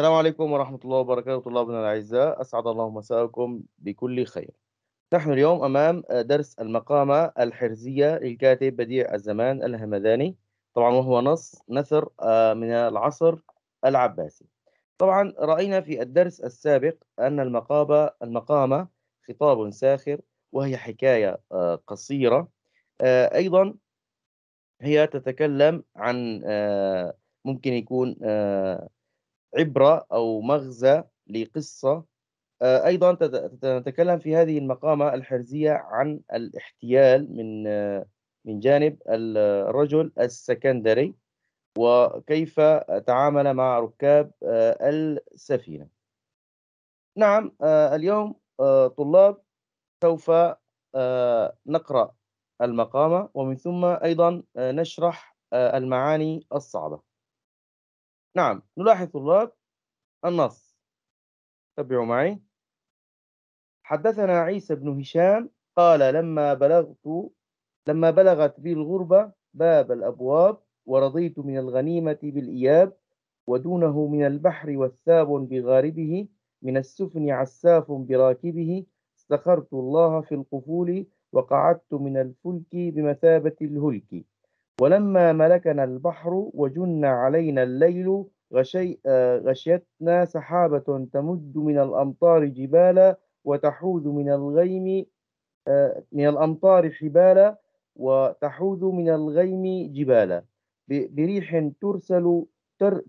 السلام عليكم ورحمة الله وبركاته طلابنا الأعزاء أسعد الله مساءكم بكل خير نحن اليوم أمام آه، درس المقامة الحرزية للكاتب بديع الزمان الهمذاني طبعا وهو نص نثر آه، من العصر العباسي طبعا رأينا في الدرس السابق أن المقابة المقامة خطاب ساخر وهي حكاية آه، قصيرة أيضا هي تتكلم عن ممكن يكون عبرة أو مغزى لقصة آه، أيضا تتكلم في هذه المقامة الحرزية عن الاحتيال من من جانب الرجل السكندري وكيف تعامل مع ركاب آه، السفينة نعم آه، اليوم طلاب سوف نقرأ المقامة ومن ثم أيضا نشرح المعاني الصعبة نعم نلاحظ طلاب النص تابعوا معي حدثنا عيسى بن هشام قال لما بلغت لما بلغت بي الغربة باب الأبواب ورضيت من الغنيمة بالإياب ودونه من البحر والثاب بغاربه من السفن عساف براكبه استخرت الله في القفول وقعدت من الفلك بمثابة الهلك ولما ملكنا البحر وجن علينا الليل غشي آه، غشيتنا سحابة تمد من الأمطار جبالا وتحوذ من الغيم آه، من الأمطار حبالا وتحوذ من الغيم جبالا بريح ترسل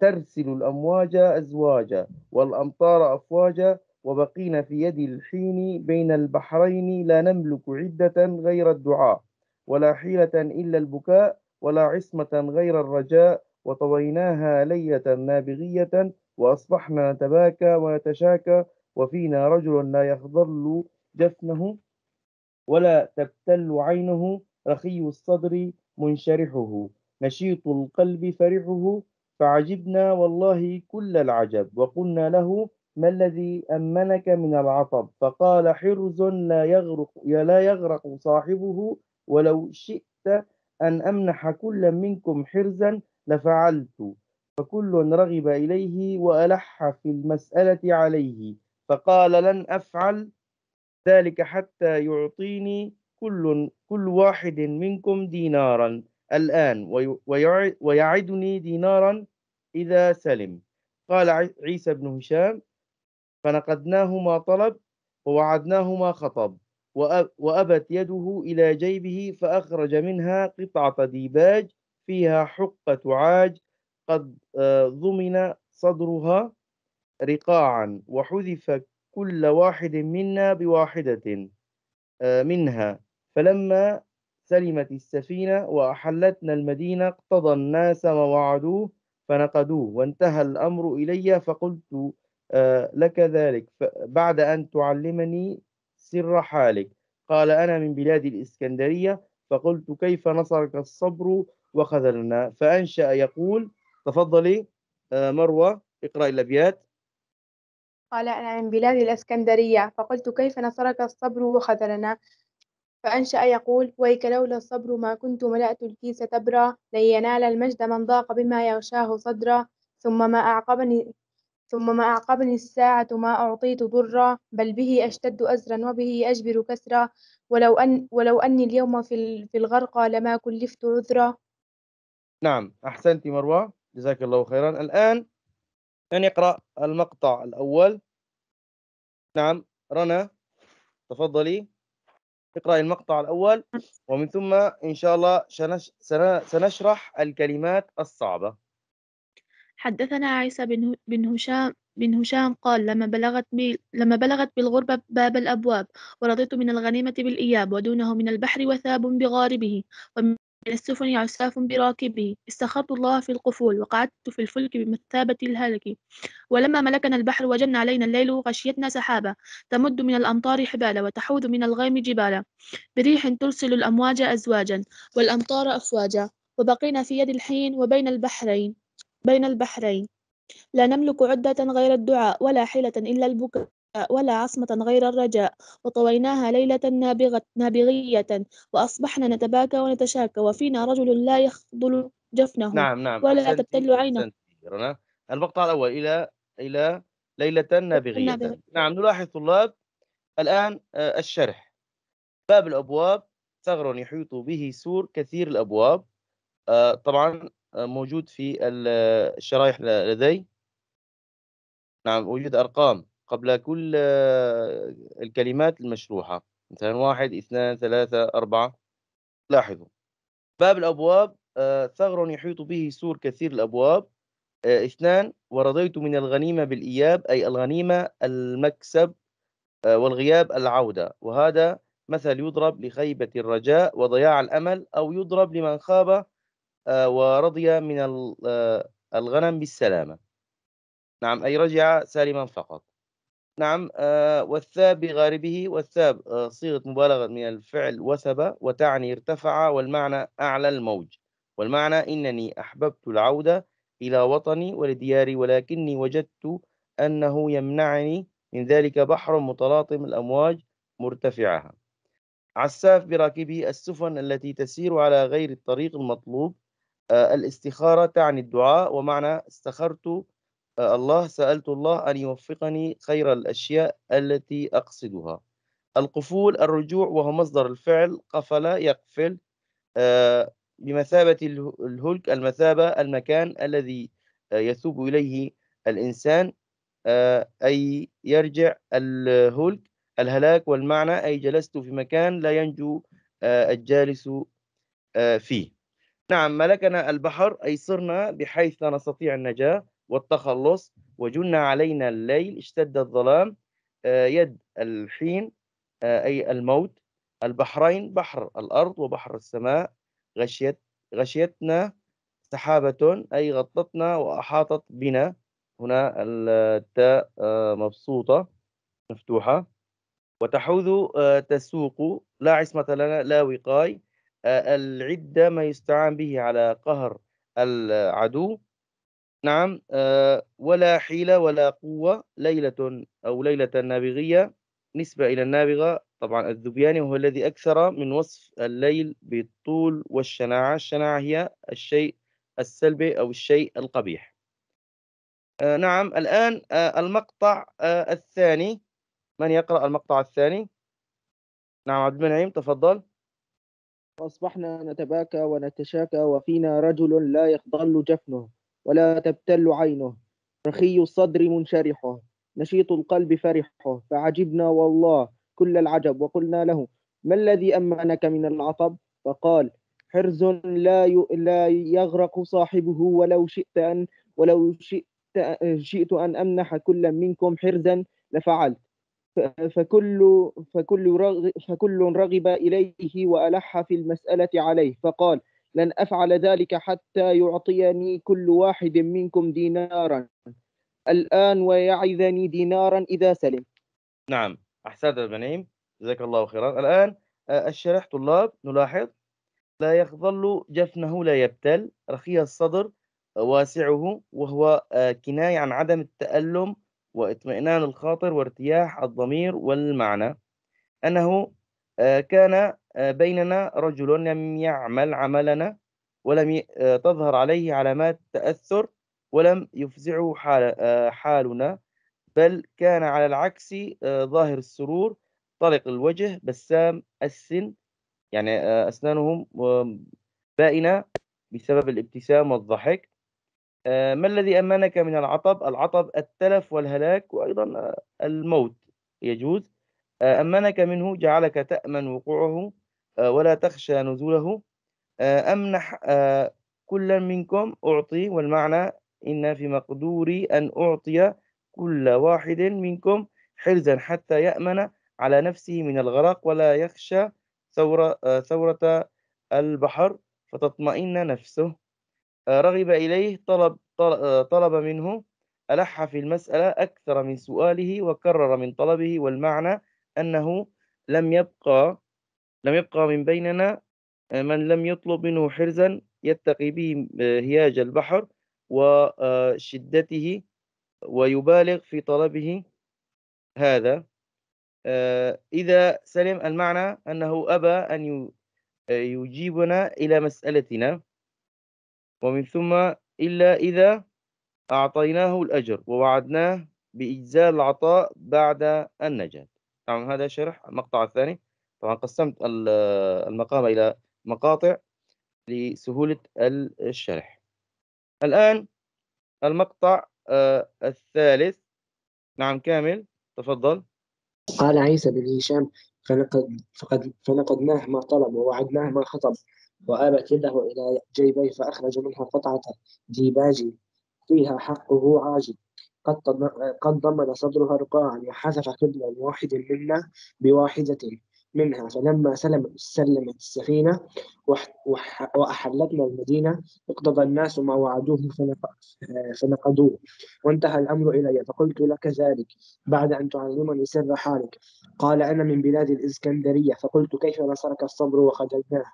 ترسل الأمواج أزواجا والأمطار أفواجا وبقينا في يد الحين بين البحرين لا نملك عدة غير الدعاء ولا حيلة إلا البكاء ولا عصمة غير الرجاء وطويناها لية نابغية وأصبحنا نتباكى ونتشاكى وفينا رجل لا يخضل جفنه ولا تبتل عينه رخي الصدر منشرحه نشيط القلب فرحه فعجبنا والله كل العجب وقلنا له ما الذي أمنك من العطب فقال حرز لا يغرق, لا يغرق صاحبه ولو شئت أن أمنح كل منكم حرزا لفعلت فكل رغب إليه وألح في المسألة عليه فقال لن أفعل ذلك حتى يعطيني كل كل واحد منكم دينارا الآن ويعدني دينارا إذا سلم قال عيسى بن هشام فنقدناه ما طلب ووعدناه ما خطب وأبت يده إلى جيبه فأخرج منها قطعة ديباج فيها حقة عاج قد آه، ضمن صدرها رقاعا وحذف كل واحد منا بواحدة آه، منها فلما سلمت السفينة وأحلتنا المدينة اقتضى الناس ما وعدوه فنقدوه وانتهى الأمر إلي فقلت آه، لك ذلك بعد أن تعلمني سر حالك قال أنا من بلاد الإسكندرية فقلت كيف نصرك الصبر وخذلنا فأنشأ يقول تفضلي آه، مروة اقرأي الأبيات قال أنا من بلاد الإسكندرية فقلت كيف نصرك الصبر وخذلنا فأنشأ يقول ويك لولا الصبر ما كنت ملأت الكيس تبرا لن ينال المجد من ضاق بما يغشاه صدرا ثم ما أعقبني ثم ما أعقبني الساعة ما أعطيت ضرا بل به أشتد أزرا وبه أجبر كسرا ولو, أن ولو أني اليوم في الغرقى لما كلفت عذرا نعم أحسنت مروى جزاك الله خيرا الآن نقرأ المقطع الأول نعم رنا تفضلي اقرأي المقطع الأول ومن ثم إن شاء الله سنشرح الكلمات الصعبة حدثنا عيسى بن بن هشام بن هشام قال لما بلغت بي لما بلغت بالغربة باب الأبواب ورضيت من الغنيمة بالإياب ودونه من البحر وثاب بغاربه ومن السفن عساف براكبه استخرت الله في القفول وقعدت في الفلك بمثابة الهلك ولما ملكنا البحر وجن علينا الليل غشيتنا سحابة تمد من الأمطار حبالا وتحوذ من الغيم جبالا بريح ترسل الأمواج أزواجا والأمطار أفواجا وبقينا في يد الحين وبين البحرين بين البحرين لا نملك عدة غير الدعاء ولا حيلة إلا البكاء ولا عصمة غير الرجاء وطويناها ليلة نابغة نابغية وأصبحنا نتباكى ونتشاكى وفينا رجل لا يخضل جفنه نعم نعم ولا تبتل عينه المقطع الأول إلى إلى ليلة نابغية نعم نلاحظ طلاب الآن آه، الشرح باب الأبواب ثغر يحيط به سور كثير الأبواب آه، طبعا موجود في الشرائح لدي نعم وجود أرقام قبل كل الكلمات المشروحة مثلا واحد اثنان ثلاثة أربعة لاحظوا باب الأبواب آه، ثغر يحيط به سور كثير الأبواب آه، اثنان ورضيت من الغنيمة بالإياب أي الغنيمة المكسب آه، والغياب العودة وهذا مثل يضرب لخيبة الرجاء وضياع الأمل أو يضرب لمن خاب آه، ورضي من آه، الغنم بالسلامة نعم أي رجع سالما فقط نعم آه، والثاب بغاربه والثاب صيغة مبالغة من الفعل وثب وتعني ارتفع والمعنى أعلى الموج والمعنى إنني أحببت العودة إلى وطني ولدياري ولكني وجدت أنه يمنعني من ذلك بحر متلاطم الأمواج مرتفعها عساف براكبه السفن التي تسير على غير الطريق المطلوب آه، الاستخارة تعني الدعاء ومعنى استخرت آه، الله سألت الله أن يوفقني خير الأشياء التي أقصدها القفول الرجوع وهو مصدر الفعل قفل يقفل آه، بمثابة الهلك المثابة المكان الذي يثوب إليه الإنسان أي يرجع الهلك الهلاك والمعنى أي جلست في مكان لا ينجو الجالس فيه نعم ملكنا البحر أيسرنا بحيث لا نستطيع النجاة والتخلص وجن علينا الليل اشتد الظلام آه، يد الحين آه، أي الموت البحرين بحر الأرض وبحر السماء غشيت غشيتنا سحابة أي غطتنا وأحاطت بنا هنا التاء آه، مبسوطة مفتوحة وتحوذ تسوق لا عصمة لنا لا وقاي آه، العدة ما يستعان به على قهر العدو نعم آه، ولا حيلة ولا قوة ليلة أو ليلة نابغية نسبة إلى النابغة طبعا الذبياني هو الذي أكثر من وصف الليل بالطول والشناعة الشناعة هي الشيء السلبي أو الشيء القبيح آه، نعم الآن المقطع الثاني من يقرأ المقطع الثاني؟ نعم عبد المنعم تفضل وأصبحنا نتباكى ونتشاكى وفينا رجل لا يخضل جفنه ولا تبتل عينه رخي الصدر منشرحه نشيط القلب فرحه فعجبنا والله كل العجب وقلنا له ما الذي أمنك من العطب فقال حرز لا لا يغرق صاحبه ولو شئت أن ولو شئت شئت أن أمنح كل منكم حرزا لفعلت فكل فكل فكل رغب اليه والح في المساله عليه فقال لن افعل ذلك حتى يعطيني كل واحد منكم دينارا الان ويعذني دينارا اذا سلم. نعم احسنت المنعيم جزاك الله خيرا الان آه، الشرح طلاب نلاحظ لا يخضل جفنه لا يبتل رخي الصدر آه، واسعه وهو آه، كناية عن عدم التألم واطمئنان الخاطر وارتياح الضمير والمعنى أنه آه، كان آه، بيننا رجل لم يعمل عملنا ولم آه، تظهر عليه علامات تأثر ولم يفزعه حال حالنا بل كان على العكس ظاهر السرور طلق الوجه بسام السن يعني أسنانهم بائنة بسبب الابتسام والضحك آه، ما الذي أمنك من العطب العطب التلف والهلاك وأيضا آه، الموت يجوز آه، أمنك منه جعلك تأمن وقوعه ولا تخشى نزوله أمنح كل منكم أعطي والمعنى إن في مقدوري أن أعطي كل واحد منكم حرزا حتى يأمن على نفسه من الغرق ولا يخشى ثورة, ثورة البحر فتطمئن نفسه رغب إليه طلب, طلب منه ألح في المسألة أكثر من سؤاله وكرر من طلبه والمعنى أنه لم يبقى لم يبقى من بيننا آه، من لم يطلب منه حرزا يتقي به آه، هياج البحر وشدته آه، ويبالغ في طلبه هذا إذا سلم المعنى أنه أبى أن يجيبنا إلى مسألتنا ومن ثم إلا إذا أعطيناه الأجر ووعدناه بإجزاء العطاء بعد النجاة طبعا هذا شرح المقطع الثاني طبعا قسمت المقام إلى مقاطع لسهولة الشرح الآن المقطع آه، الثالث نعم كامل تفضل قال عيسى بن هشام فنقد فقد فنقدناه ما طلب ووعدناه ما خطب وآبت يده إلى جيبيه فأخرج منها قطعة ديباجي فيها حقه عاجل قد قد ضمن صدرها رقاعا وحذف كل واحد منا بواحدة منها فلما سلمت سلمت السفينة وأحلتنا المدينة اقتضى الناس ما وعدوه فنقدوه وانتهى الأمر إلي فقلت لك ذلك بعد أن تعلمني سر حالك قال أنا من بلاد الإسكندرية فقلت كيف نصرك الصبر وخذلناه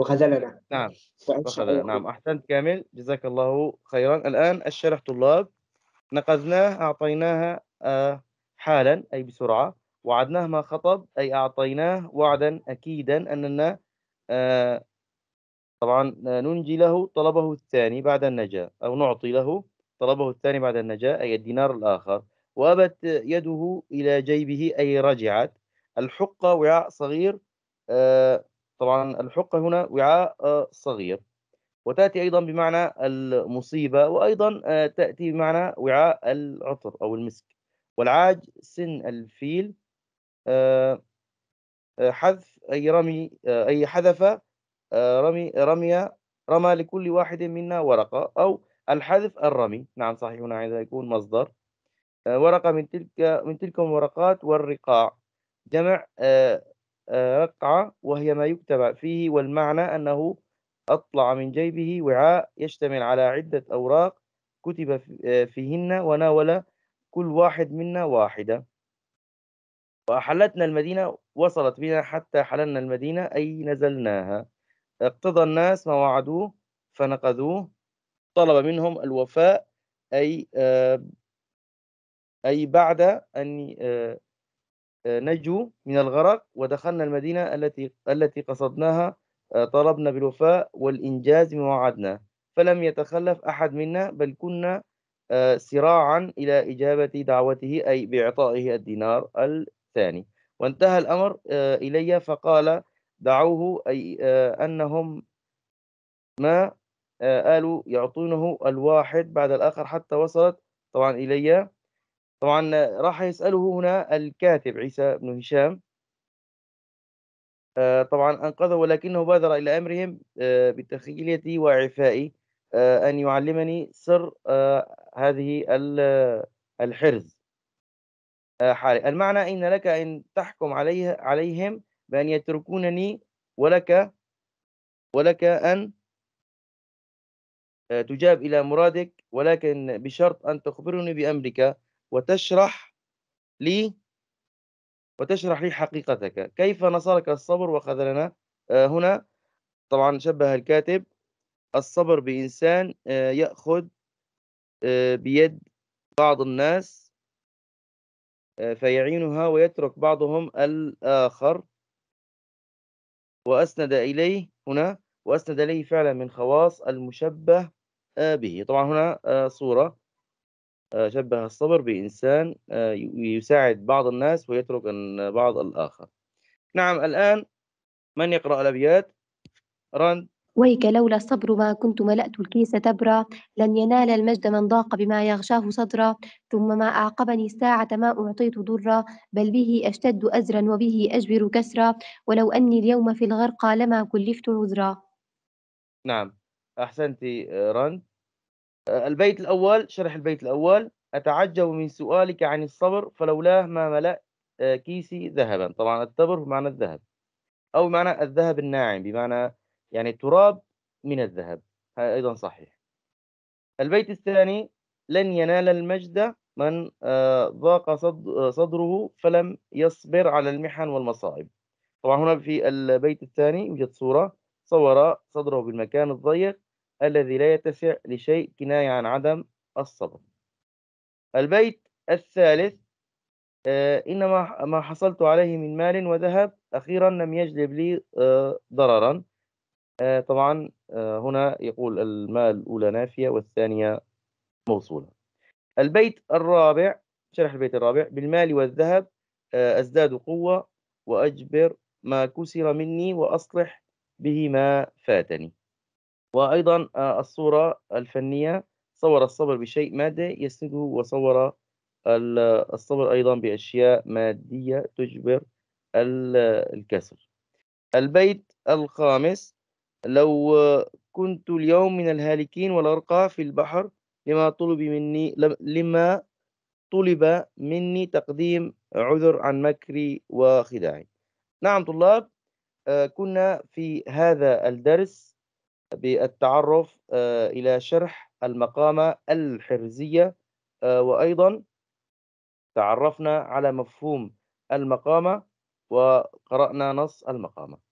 وخذلنا نعم وخذلنا نعم أحسنت كامل جزاك الله خيرا الآن الشرح طلاب نقذناه أعطيناها آه، حالا أي بسرعة وعدناه ما خطب أي أعطيناه وعدا أكيدا أننا آه، طبعا آه، ننجي له طلبه الثاني بعد النجاة أو نعطي له طلبه الثاني بعد النجاة أي الدينار الآخر وأبت يده إلى جيبه أي رجعت الحقة وعاء صغير آه، طبعا الحقة هنا وعاء صغير وتأتي أيضا بمعنى المصيبة وأيضا تأتي بمعنى وعاء العطر أو المسك والعاج سن الفيل آه، آه، حذف أي رمي آه، أي حذف رمي رمي رمى لكل واحد منا ورقة أو الحذف الرمي نعم صحيح هنا عندما يكون مصدر ورقة من تلك من تلك الورقات والرقاع جمع رقعة وهي ما يكتب فيه والمعنى أنه أطلع من جيبه وعاء يشتمل على عدة أوراق كتب فيهن وناول كل واحد منا واحدة وأحلتنا المدينة وصلت بنا حتى حللنا المدينة أي نزلناها اقتضى الناس ما وعدوه فنقذوه طلب منهم الوفاء أي آه، أي بعد أن آه، آه، نجوا من الغرق ودخلنا المدينة التي التي قصدناها طلبنا بالوفاء والإنجاز بما وعدنا فلم يتخلف أحد منا بل كنا سراعا إلى إجابة دعوته أي بإعطائه الدينار الثاني وانتهى الأمر آه، إلي فقال دعوه أي آه، أنهم ما آه، قالوا يعطونه الواحد بعد الآخر حتى وصلت طبعا إلي طبعا راح يسأله هنا الكاتب عيسى بن هشام طبعا أنقذه ولكنه بادر إلى أمرهم بتخيلتي وإعفائي أن يعلمني سر هذه الحرز آه، حالي المعنى إن لك أن تحكم عليه عليهم بأن يتركونني ولك ولك أن آه، تجاب إلى مرادك ولكن بشرط أن تخبرني بأمرك وتشرح لي وتشرح لي حقيقتك كيف نصرك الصبر وخذلنا آه، هنا طبعا شبه الكاتب الصبر بإنسان يأخذ بيد بعض الناس آه، فيعينها ويترك بعضهم الآخر وأسند إليه هنا وأسند إليه فعلا من خواص المشبه آه، به طبعا هنا آه، صورة شبه الصبر بإنسان يساعد بعض الناس ويترك بعض الآخر نعم الآن من يقرأ الأبيات رند ويك لولا الصبر ما كنت ملأت الكيس تبرا لن ينال المجد من ضاق بما يغشاه صدرا ثم ما أعقبني الساعة ما أعطيت ضرا بل به أشتد أزرا وبه أجبر كسرا ولو أني اليوم في الغرقى لما كلفت عذرا نعم أحسنت رند أه، البيت الأول شرح البيت الأول أتعجب من سؤالك عن الصبر فلولاه ما ملأت أه، كيسي ذهبا طبعا التبر بمعنى الذهب أو بمعنى الذهب الناعم بمعنى يعني تراب من الذهب هذا أيضا صحيح البيت الثاني لن ينال المجد من آه، ضاق صدره فلم يصبر على المحن والمصائب طبعا هنا في البيت الثاني يوجد صورة صور صدره بالمكان الضيق الذي لا يتسع لشيء كناية عن عدم الصبر البيت الثالث آه، إنما ما حصلت عليه من مال وذهب أخيرا لم يجلب لي آه، ضررا آه، طبعا آه، هنا يقول الماء الأولى نافية والثانية موصولة البيت الرابع شرح البيت الرابع بالمال والذهب آه، أزداد قوة وأجبر ما كسر مني وأصلح به ما فاتني وأيضا الصورة الفنية صور الصبر بشيء مادي يسنده وصور الصبر أيضا بأشياء مادية تجبر الكسر البيت الخامس لو كنت اليوم من الهالكين والأرقى في البحر لما طلب مني لما طلب مني تقديم عذر عن مكري وخداعي نعم طلاب آه، كنا في هذا الدرس بالتعرف آه، إلى شرح المقامة الحرزية آه، وأيضا تعرفنا على مفهوم المقامة وقرأنا نص المقامة